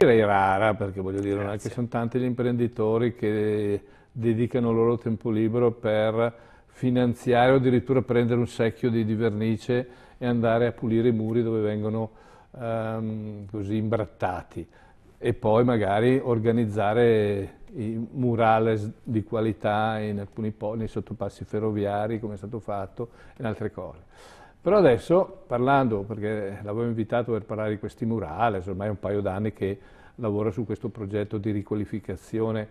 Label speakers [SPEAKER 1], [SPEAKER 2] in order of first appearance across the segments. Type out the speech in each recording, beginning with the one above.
[SPEAKER 1] Direi rara, perché voglio dire, Grazie. non è che sono tanti gli imprenditori che dedicano il loro tempo libero per finanziare o addirittura prendere un secchio di, di vernice e andare a pulire i muri dove vengono ehm, così imbrattati e poi magari organizzare i murales di qualità in alcuni nei sottopassi ferroviari come è stato fatto e altre cose. Però adesso, parlando, perché l'avevo invitato per parlare di questi murales, ormai è un paio d'anni che lavora su questo progetto di riqualificazione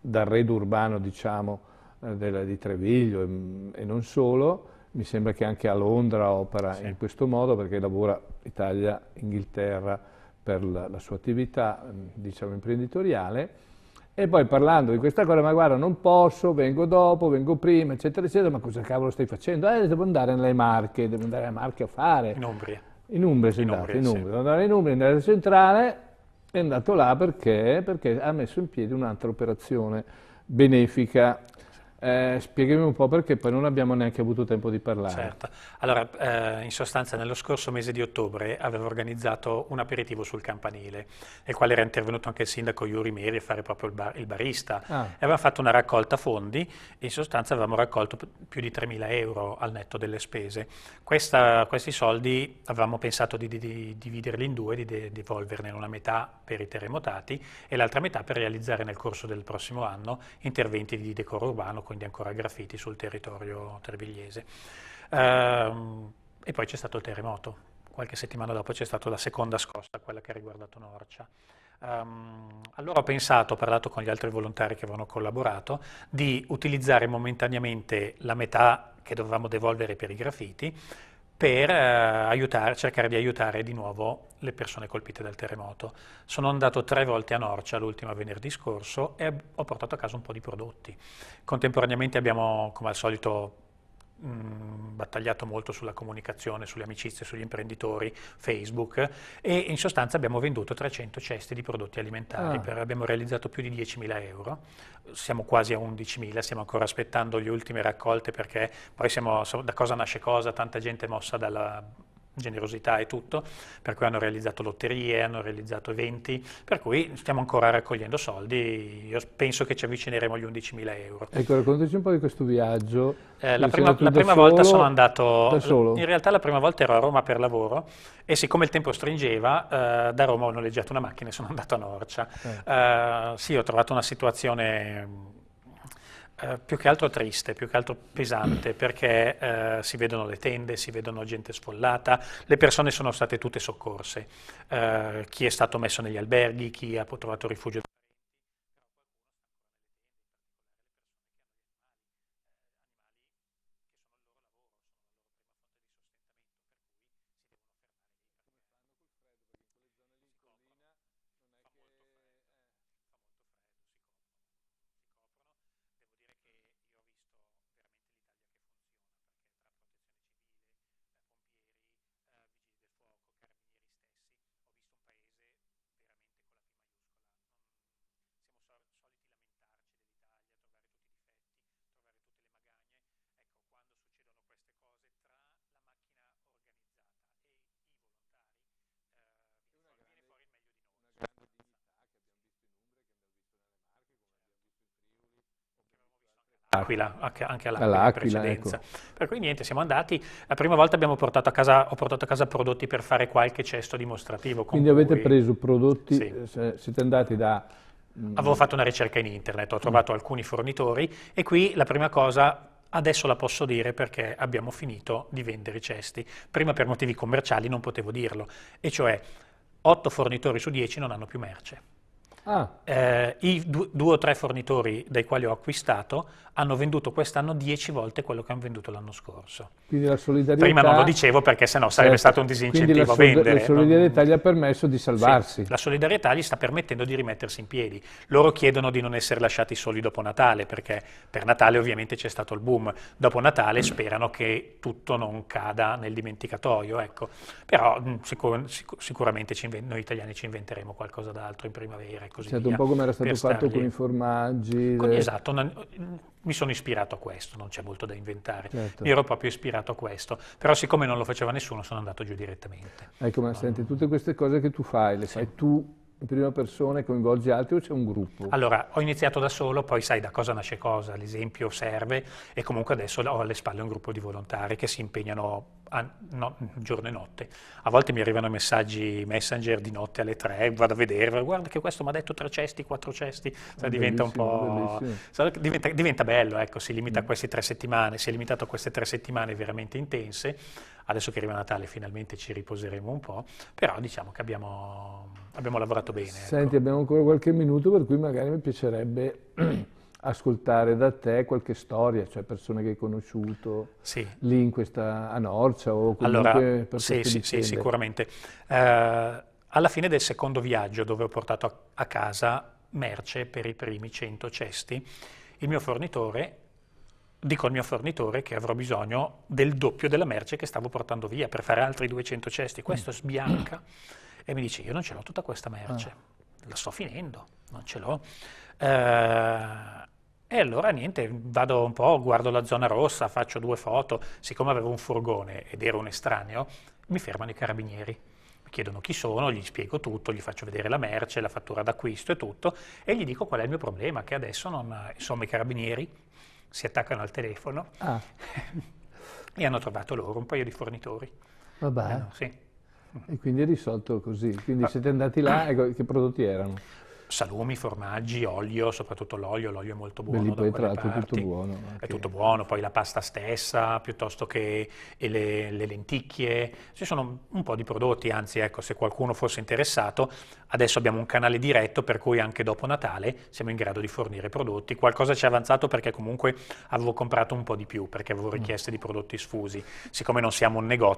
[SPEAKER 1] d'arredo urbano, diciamo, eh, della, di Treviglio e, mm, e, non solo, mi sembra che anche a Londra opera sì. in questo modo, perché lavora Italia, Inghilterra, per la, la sua attività, mm, diciamo, imprenditoriale, e poi parlando di questa cosa, ma guarda, non posso, vengo dopo, vengo prima, eccetera, eccetera, ma cosa cavolo stai facendo? Eh, devo andare nelle Marche, devo andare alle Marche a fare. In Umbria. In Umbria, in Umbria, in Umbria. Sì. Andare in Umbria, andare centrale, è andato là perché? perché ha messo in piedi un'altra operazione benefica eh, spiegami un po' perché poi non abbiamo neanche avuto tempo di parlare. Certo,
[SPEAKER 2] allora eh, in sostanza nello scorso mese di ottobre avevo organizzato un aperitivo sul campanile nel quale era intervenuto anche il sindaco Iuri Meri a fare proprio il, bar, il barista ah. e avevamo fatto una raccolta fondi e in sostanza avevamo raccolto più di 3.000 euro al netto delle spese. Questa, questi soldi avevamo pensato di, di, di dividerli in due, di devolverne una metà per i terremotati e l'altra metà per realizzare nel corso del prossimo anno interventi di decoro urbano quindi ancora graffiti sul territorio trevigliese. Ehm, e poi c'è stato il terremoto, qualche settimana dopo c'è stata la seconda scossa, quella che ha riguardato Norcia. Um, allora ho pensato, ho parlato con gli altri volontari che avevano collaborato, di utilizzare momentaneamente la metà che dovevamo devolvere per i graffiti per eh, aiutare, cercare di aiutare di nuovo le persone colpite dal terremoto. Sono andato tre volte a Norcia l'ultima venerdì scorso e ho portato a casa un po' di prodotti. Contemporaneamente abbiamo, come al solito, mh, battagliato molto sulla comunicazione, sulle amicizie, sugli imprenditori, Facebook e in sostanza abbiamo venduto 300 ceste di prodotti alimentari, ah. per, abbiamo realizzato più di 10.000 euro, siamo quasi a 11.000, stiamo ancora aspettando le ultime raccolte perché poi siamo, da cosa nasce cosa, tanta gente mossa dalla generosità e tutto, per cui hanno realizzato lotterie, hanno realizzato eventi, per cui stiamo ancora raccogliendo soldi, io penso che ci avvicineremo agli 11.000
[SPEAKER 1] euro. Ecco, raccontaci un po' di questo viaggio. Eh, la prima, la prima volta sono andato, in
[SPEAKER 2] realtà la prima volta ero a Roma per lavoro e siccome il tempo stringeva, eh, da Roma ho noleggiato una macchina e sono andato a Norcia. Eh. eh sì, ho trovato una situazione eh, più che altro triste, più che altro pesante, mm. perché eh, si vedono le tende, si vedono gente sfollata, le persone sono state tutte soccorse, eh, chi è stato messo negli alberghi, chi ha trovato rifugio Aquila, anche all'Aquila in precedenza. Ecco. Per cui niente, siamo andati, la prima volta portato casa, ho portato a casa prodotti per fare qualche cesto dimostrativo. Quindi cui... avete preso
[SPEAKER 1] prodotti, sì. Eh, siete andati da... Mm, Avevo
[SPEAKER 2] fatto una ricerca in internet, ho trovato mm. alcuni fornitori e qui la prima cosa Adesso la posso dire perché abbiamo finito di vendere i cesti. Prima per motivi commerciali non potevo dirlo, e cioè 8 fornitori su 10 non hanno più merce. Ah. Eh, I due, due o tre fornitori dai quali ho acquistato hanno venduto quest'anno dieci volte quello che hanno venduto l'anno scorso. Quindi la solidarietà... Prima non lo dicevo perché sennò sarebbe certo. stato un disincentivo so- a vendere. La solidarietà
[SPEAKER 1] non... gli ha permesso di salvarsi. Sì,
[SPEAKER 2] la solidarietà gli sta permettendo di rimettersi in piedi. Loro chiedono di non essere lasciati soli dopo Natale perché per Natale ovviamente c'è stato il boom. Dopo Natale sperano che tutto non cada nel dimenticatoio. Ecco. Però mh, sicur- sic- sicuramente inven- noi italiani ci inventeremo qualcosa d'altro in primavera così certo, via. un po' come era stato fatto stargli. con i
[SPEAKER 1] formaggi. Con, le... Eh. Esatto,
[SPEAKER 2] una, mi sono ispirato a questo, non c'è molto da inventare. Certo. Mi ero proprio ispirato a questo, però siccome non lo faceva nessuno sono andato giù direttamente.
[SPEAKER 1] Ecco, ma no. senti, tutte queste cose che tu fai, le sì. fai tu in prima persona e coinvolgi altri o c'è un gruppo?
[SPEAKER 2] Allora, ho iniziato da solo, poi sai da cosa nasce cosa, l'esempio serve e comunque adesso ho alle spalle un gruppo di volontari che si impegnano Ah, no, giorno e notte. A volte mi arrivano messaggi messenger di notte alle tre, vado a vedere, guarda che questo mi ha detto tre cesti, quattro cesti, cioè, ah, diventa un po'... Diventa, diventa, bello, ecco, si limita a mm. queste tre settimane, si è limitato a queste tre settimane veramente intense, adesso che arriva Natale finalmente ci riposeremo un po', però diciamo che abbiamo, abbiamo lavorato bene. Ecco.
[SPEAKER 1] Senti, ecco. abbiamo ancora qualche minuto per cui magari mi piacerebbe... ascoltare da te qualche storia, cioè persone che hai conosciuto sì. lì in questa, a Norcia o comunque allora, per sì, sì, sì, sicuramente.
[SPEAKER 2] Uh, alla fine del secondo viaggio dove ho portato a, a casa merce per i primi 100 cesti, il mio fornitore dico al mio fornitore che avrò bisogno del doppio della merce che stavo portando via per fare altri 200 cesti. Questo sbianca e mi dice io non ce l'ho tutta questa merce, ah. la sto finendo, non ce l'ho. Eh, e allora niente, vado un po', guardo la zona rossa, faccio due foto, siccome avevo un furgone ed ero un estraneo, mi fermano i carabinieri. Mi chiedono chi sono, gli spiego tutto, gli faccio vedere la merce, la fattura d'acquisto e tutto, e gli dico qual è il mio problema, che adesso non, insomma i carabinieri si attaccano al telefono ah. e hanno trovato loro un paio di fornitori. Vabbè. Eh sì.
[SPEAKER 1] E quindi è risolto così. Quindi ah. siete andati là, e ecco, che prodotti erano? salumi, formaggi,
[SPEAKER 2] olio, soprattutto l'olio, l'olio è molto buono. Lì poi tra l'altro è tutto buono. Okay. È tutto buono, poi la pasta stessa, piuttosto che le, le, lenticchie, ci sono un po' di prodotti, anzi ecco, se qualcuno fosse interessato, adesso abbiamo un canale diretto per cui anche dopo Natale siamo in grado di fornire prodotti, qualcosa ci è avanzato perché comunque avevo comprato un po' di più, perché avevo mm. richieste mm. di prodotti sfusi, siccome non siamo un negozio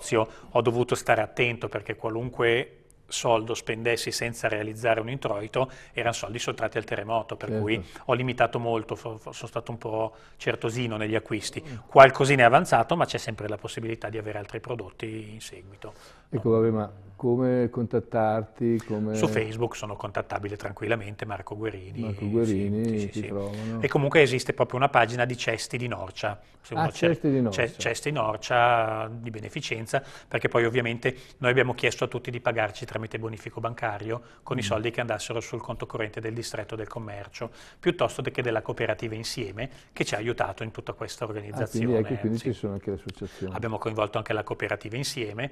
[SPEAKER 2] ho dovuto stare attento perché qualunque soldo spendessi senza realizzare un introito erano soldi sottratti al terremoto, per certo. cui ho limitato molto, sono stato un po' certosino negli acquisti. Qualcosina è avanzato, ma c'è sempre la possibilità di avere altri prodotti in seguito.
[SPEAKER 1] Ecco, vabbè, ma come contattarti? Come... Su Facebook
[SPEAKER 2] sono contattabile tranquillamente, Marco Guerini.
[SPEAKER 1] Marco Guerini, sì, sì, ti sì, trovano. E
[SPEAKER 2] comunque esiste proprio una pagina di cesti di Norcia. Ah, cesti di Norcia. Cesti Norcia di beneficenza, perché poi ovviamente noi abbiamo chiesto a tutti di pagarci tramite bonifico bancario con mm. i soldi che andassero sul conto corrente del distretto del commercio, piuttosto che della cooperativa insieme, che ci ha aiutato in tutta questa organizzazione. Ah, quindi, ecco, quindi
[SPEAKER 1] ci sono anche le associazioni.
[SPEAKER 2] Abbiamo coinvolto anche la cooperativa insieme,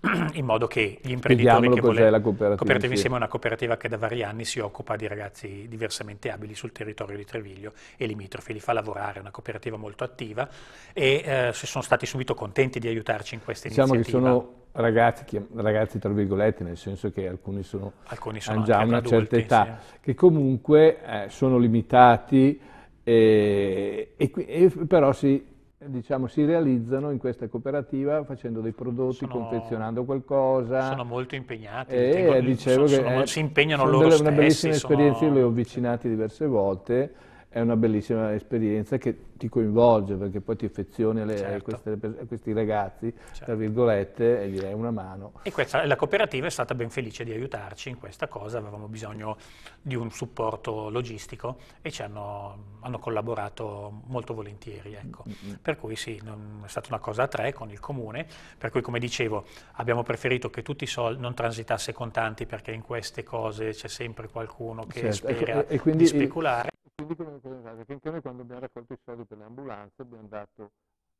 [SPEAKER 2] Mm. in modo che gli imprenditori Chiediamolo che vogliono... la cooperativa, cooperativa insieme è una cooperativa che da vari anni si occupa di ragazzi diversamente abili sul territorio di Treviglio e limitrofi, li fa lavorare, è una cooperativa molto attiva e eh, sono stati subito contenti di aiutarci in questa iniziativa. Diciamo che sono
[SPEAKER 1] Ragazzi, ragazzi, tra virgolette, nel senso che alcuni sono, alcuni sono già una adulti, certa età, sì. che comunque eh, sono limitati, e, e, e però si diciamo, si realizzano in questa cooperativa facendo dei prodotti, sono, confezionando qualcosa. Sono molto impegnati, e, eh, tengo, dicevo sono, che, sono, eh, si impegnano loro delle, stessi. Sono una bellissima esperienza, io le ho avvicinate diverse volte è una bellissima esperienza che ti coinvolge perché poi ti affezioni alle, certo. a, queste, a, questi ragazzi, certo. tra virgolette, e gli dai una mano.
[SPEAKER 2] E questa, la cooperativa è stata ben felice di aiutarci in questa cosa, avevamo bisogno di un supporto logistico e ci hanno, hanno collaborato molto volentieri. Ecco. Mm-hmm. Per cui sì, non, è stata una cosa a tre con il comune, per cui come dicevo abbiamo preferito che tutti i soldi non transitasse contanti perché in queste cose c'è sempre qualcuno che certo. spera e, e di speculare
[SPEAKER 1] ti dico una cosa in che anche noi quando abbiamo raccolto i soldi per le ambulanze abbiamo dato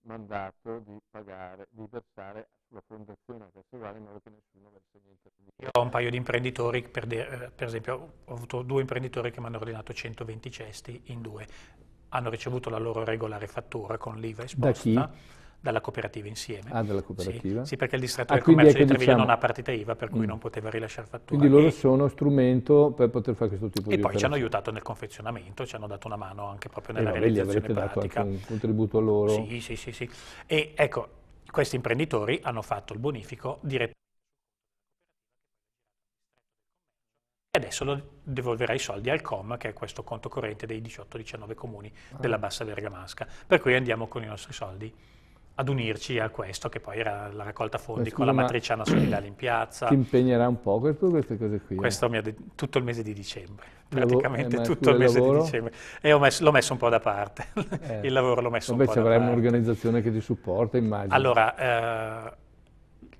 [SPEAKER 1] mandato di pagare, di versare sulla fondazione a Castellari in modo che nessuno versa
[SPEAKER 2] niente. Io ho un paio di imprenditori, per, de, eh, per esempio ho avuto due imprenditori che mi hanno ordinato 120 cesti in due, hanno ricevuto la loro regolare fattura con l'IVA esposta. Da chi? dalla cooperativa insieme. Ah, dalla cooperativa. Sì, sì perché il distretto ah, del commercio di Treviglio diciamo... non ha partita IVA, per cui mm. non poteva rilasciare fattura. Quindi
[SPEAKER 1] loro e... sono strumento per poter fare questo tipo di di E poi ci hanno
[SPEAKER 2] aiutato nel confezionamento, ci hanno dato una mano anche proprio eh, nella eh, no, realizzazione pratica.
[SPEAKER 1] un contributo a loro.
[SPEAKER 2] Sì, sì, sì, sì. E ecco, questi imprenditori hanno fatto il bonifico direttamente e adesso lo devolverà i soldi al COM, che è questo conto corrente dei 18-19 comuni ah. della Bassa Bergamasca. Per cui andiamo con i nostri soldi ad unirci a questo, che poi era la raccolta fondi scusa, eh, con la matriciana solidale in piazza. Ti
[SPEAKER 1] impegnerà un po' questo, queste cose qui? Eh? Questo
[SPEAKER 2] eh? mi ha detto tutto il mese di dicembre,
[SPEAKER 1] praticamente Lavo eh, tutto il mese lavoro? di
[SPEAKER 2] dicembre. E messo, l'ho messo un po' da parte, eh. il lavoro l'ho messo Vabbè, un po' da parte. Invece avrai
[SPEAKER 1] un'organizzazione che ti supporta, immagino.
[SPEAKER 2] Allora, eh,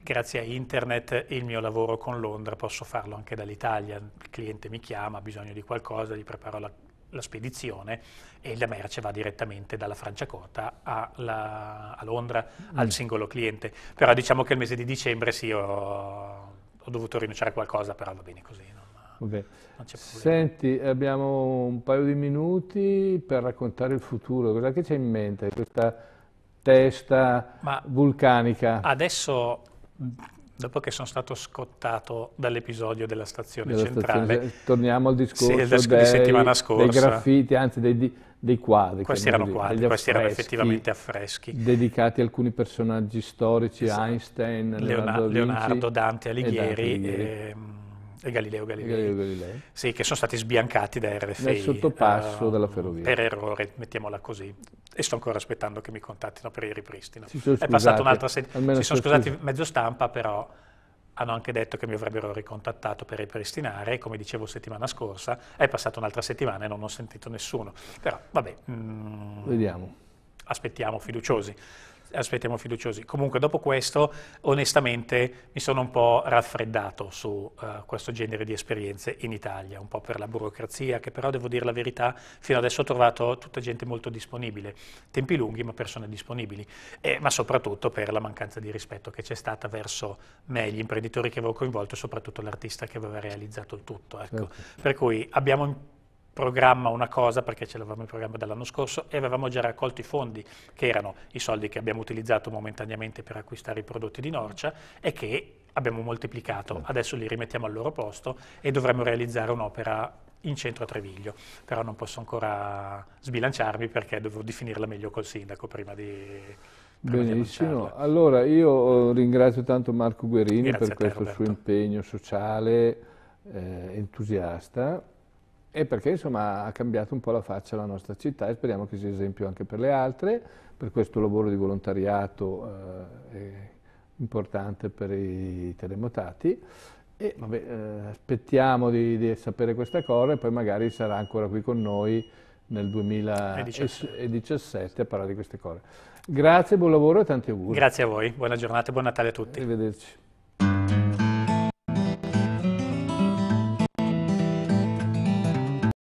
[SPEAKER 2] grazie a internet il mio lavoro con Londra posso farlo anche dall'Italia, il cliente mi chiama, ha bisogno di qualcosa, gli preparo la, la spedizione e la merce va direttamente dalla Franciacorta alla, a Londra mm. al singolo cliente. Però diciamo che il mese di dicembre sì, ho, ho dovuto rinunciare a qualcosa, però va bene così.
[SPEAKER 1] No? Senti, abbiamo un paio di minuti per raccontare il futuro. Cosa che c'è in mente? Questa testa Ma vulcanica.
[SPEAKER 2] Adesso Dopo che sono stato scottato dall'episodio della stazione della centrale. Stazione, torniamo al discorso sì, dei, di settimana scorsa. Dei
[SPEAKER 1] graffiti, anzi dei, dei quadri. Questi erano dire, quadri, questi erano effettivamente affreschi. Dedicati a alcuni personaggi storici, esatto. Einstein, Leonardo, Leonardo, Leonardo Dante Alighieri. E Dante Alighieri. E,
[SPEAKER 2] ehm, e Galileo Galilei. Galileo Galilei. Sì, che sono stati sbiancati da RFI. Nel sottopasso uh, della ferrovia. Per errore, mettiamola così. E sto ancora aspettando che mi contattino per il ripristino. Si sono È passata un'altra settimana. Si sono scusati scusi. mezzo stampa, però hanno anche detto che mi avrebbero ricontattato per ripristinare, come dicevo settimana scorsa, è passata un'altra settimana e non ho sentito nessuno. Però vabbè,
[SPEAKER 1] mm, vediamo.
[SPEAKER 2] Aspettiamo fiduciosi aspettiamo fiduciosi. Comunque dopo questo onestamente mi sono un po' raffreddato su uh, questo genere di esperienze in Italia, un po' per la burocrazia che però devo dire la verità, fino adesso ho trovato tutta gente molto disponibile, tempi lunghi ma persone disponibili, e, ma soprattutto per la mancanza di rispetto che c'è stata verso me, gli imprenditori che avevo coinvolto e soprattutto l'artista che aveva realizzato il tutto. Ecco. Certo. Per cui abbiamo programma una cosa perché ce l'avevamo in programma dell'anno scorso e avevamo già raccolto i fondi che erano i soldi che abbiamo utilizzato momentaneamente per acquistare i prodotti di Norcia e che abbiamo moltiplicato, adesso li rimettiamo al loro posto e dovremmo realizzare un'opera in centro a Treviglio, però non posso ancora sbilanciarmi perché devo definirla meglio col sindaco prima di...
[SPEAKER 1] Prima Benissimo, allora io eh, ringrazio tanto Marco Guerini Grazie per te, questo Roberto. suo impegno sociale eh, entusiasta e perché insomma ha cambiato un po' la faccia la nostra città e speriamo che sia esempio anche per le altre, per questo lavoro di volontariato eh, importante per i terremotati. E vabbè, eh, aspettiamo di, di, sapere questa cosa e poi magari sarà ancora qui con noi nel 2017 a parlare di queste cose. Grazie, buon lavoro e tanti auguri.
[SPEAKER 2] Grazie a voi, buona giornata e buon Natale a tutti. Arrivederci.